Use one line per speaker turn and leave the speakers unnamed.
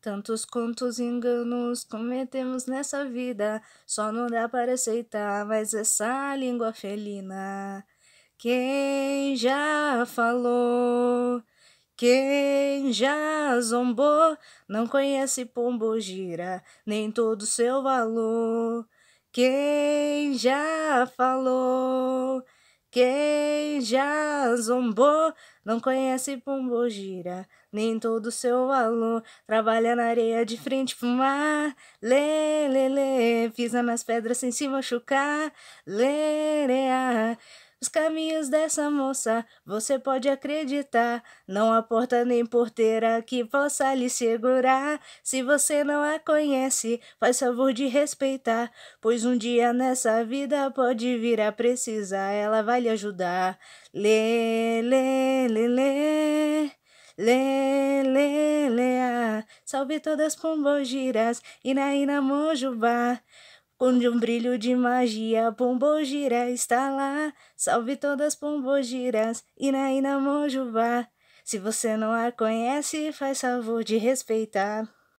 Tantos quantos enganos cometemos nessa vida, só não dá para aceitar mais essa língua felina. Quem já falou, quem já zombou, não conhece pombo gira, nem todo seu valor. Quem já falou, quem já zombou não conhece pombo gira, nem todo seu valor. Trabalha na areia de frente pro mar, lê, lê, lê, pisa nas pedras sem se machucar, lê, lê, lê. Ah. Os caminhos dessa moça, você pode acreditar. Não há porta nem porteira que possa lhe segurar. Se você não a conhece, faz favor de respeitar. Pois um dia nessa vida pode vir a precisar, ela vai lhe ajudar. Lê, lê, lê, lê. Lê, lê, lê, ah, Salve todas pombogiras, Ina, Ina, Mojubá onde um brilho de magia Pombogira está lá. Salve todas Pombogiras, Ina Ina Mojubá. Se você não a conhece, faz favor de respeitar.